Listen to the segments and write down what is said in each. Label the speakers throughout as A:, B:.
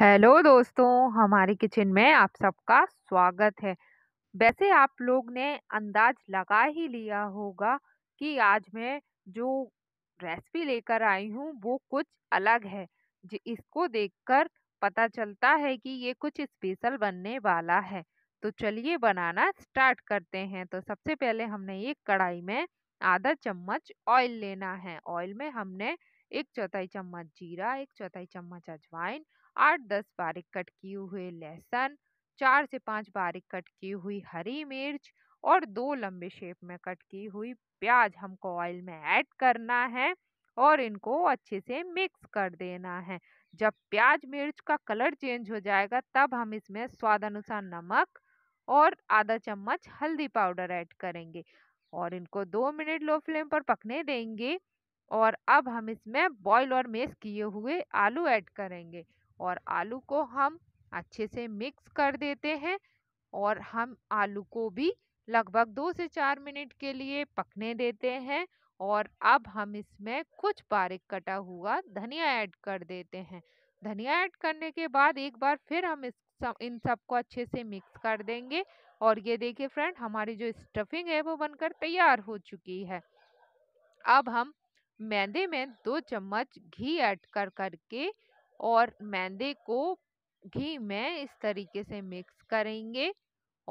A: hello दोस्तों हमारी kitchen में आप सबका स्वागत है वैसे आप लोग ने अंदाज लगा ही लिया होगा कि आज मैं जो रेसिपी लेकर आई हूँ वो कुछ अलग है इसको देखकर पता चलता है कि ये कुछ स्पेशल बनने वाला है तो चलिए बनाना स्टार्ट करते हैं तो सबसे पहले हमने ये कढ़ाई में आधा चम्मच ऑयल लेना है ऑयल में हमने एक चौथाई चम्मच जीरा एक चौथाई चम्मच अजवाइन आठ दस बारीक कट किए हुए लहसुन चार से पांच बारीक कट की हुई हरी मिर्च और दो लंबे शेप में कट की हुई प्याज हमको ऑयल में ऐड करना है और इनको अच्छे से मिक्स कर देना है जब प्याज मिर्च का कलर चेंज हो जाएगा तब हम इसमें स्वाद अनुसार नमक और आधा चम्मच हल्दी पाउडर ऐड करेंगे और इनको दो मिनट लो फ्लेम पर पकने देंगे और अब हम इसमें बॉईल और मेस किए हुए आलू ऐड करेंगे और आलू को हम अच्छे से मिक्स कर देते हैं और हम आलू को भी लगभग दो से चार मिनट के लिए पकने देते हैं और अब हम इसमें कुछ बारीक कटा हुआ धनिया ऐड कर देते हैं धनिया ऐड करने के बाद एक बार फिर हम इस सब इन सबको अच्छे से मिक्स कर देंगे और ये देखिए फ्रेंड हमारी जो स्टफिंग है वो बनकर तैयार हो चुकी है अब हम मैदे में दो चम्मच घी ऐड कर करके और मैदे को घी में इस तरीके से मिक्स करेंगे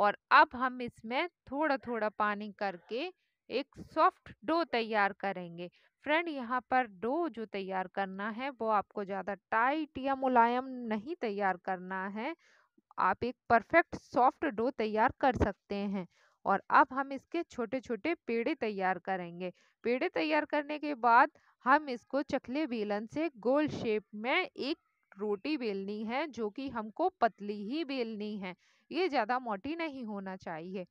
A: और अब हम इसमें थोड़ा थोड़ा पानी करके एक सॉफ्ट डो तैयार करेंगे फ्रेंड यहाँ पर डो जो तैयार करना है वो आपको ज़्यादा टाइट या मुलायम नहीं तैयार करना है आप एक परफेक्ट सॉफ्ट डो तैयार कर सकते हैं और अब हम इसके छोटे छोटे पेड़े तैयार करेंगे पेड़े तैयार करने के बाद हम इसको चकले बेलन से गोल शेप में एक रोटी बेलनी है जो कि हमको पतली ही बेलनी है ये ज़्यादा मोटी नहीं होना चाहिए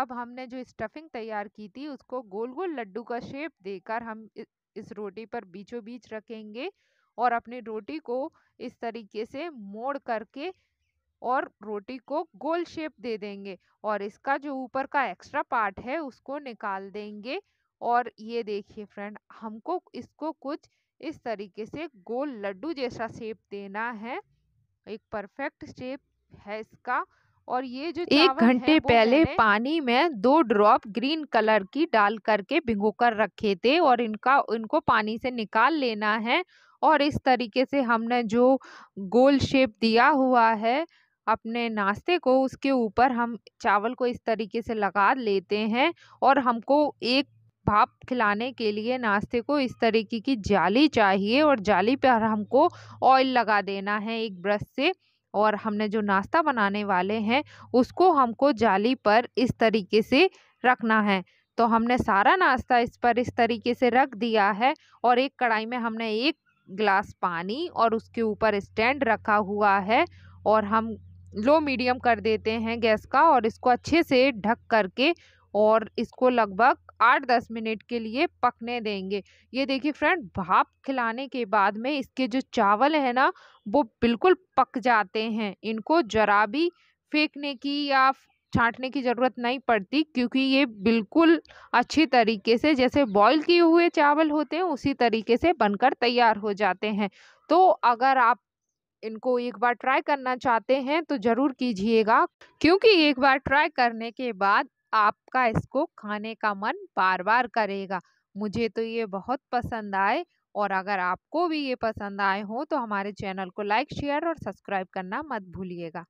A: अब हमने जो स्टफिंग तैयार की थी उसको गोल गोल लड्डू का शेप देकर हम इस रोटी पर बीचों बीच रखेंगे और अपनी रोटी को इस तरीके से मोड़ करके और रोटी को गोल शेप दे देंगे और इसका जो ऊपर का एक्स्ट्रा पार्ट है उसको निकाल देंगे और ये देखिए फ्रेंड हमको इसको कुछ इस तरीके से गोल लड्डू जैसा शेप देना है एक परफेक्ट शेप है इसका और ये जो एक घंटे पहले पानी में दो ड्रॉप ग्रीन कलर की डाल करके भिगो कर रखे थे और इनका इनको पानी से निकाल लेना है और इस तरीके से हमने जो गोल शेप दिया हुआ है अपने नाश्ते को उसके ऊपर हम चावल को इस तरीके से लगा लेते हैं और हमको एक भाप खिलाने के लिए नाश्ते को इस तरीके की जाली चाहिए और जाली पर हमको ऑयल लगा देना है एक ब्रश से और हमने जो नाश्ता बनाने वाले हैं उसको हमको जाली पर इस तरीके से रखना है तो हमने सारा नाश्ता इस पर इस तरीके से रख दिया है और एक कढ़ाई में हमने एक ग्लास पानी और उसके ऊपर स्टैंड रखा हुआ है और हम लो मीडियम कर देते हैं गैस का और इसको अच्छे से ढक करके और इसको लगभग आठ दस मिनट के लिए पकने देंगे ये देखिए फ्रेंड भाप खिलाने के बाद में इसके जो चावल है ना वो बिल्कुल पक जाते हैं इनको जरा भी फेंकने की या छाटने की ज़रूरत नहीं पड़ती क्योंकि ये बिल्कुल अच्छी तरीके से जैसे बॉईल किए हुए चावल होते हैं उसी तरीके से बनकर तैयार हो जाते हैं तो अगर आप इनको एक बार ट्राई करना चाहते हैं तो ज़रूर कीजिएगा क्योंकि एक बार ट्राई करने के बाद आपका इसको खाने का मन बार बार करेगा मुझे तो ये बहुत पसंद आए और अगर आपको भी ये पसंद आए हों तो हमारे चैनल को लाइक शेयर और सब्सक्राइब करना मत भूलिएगा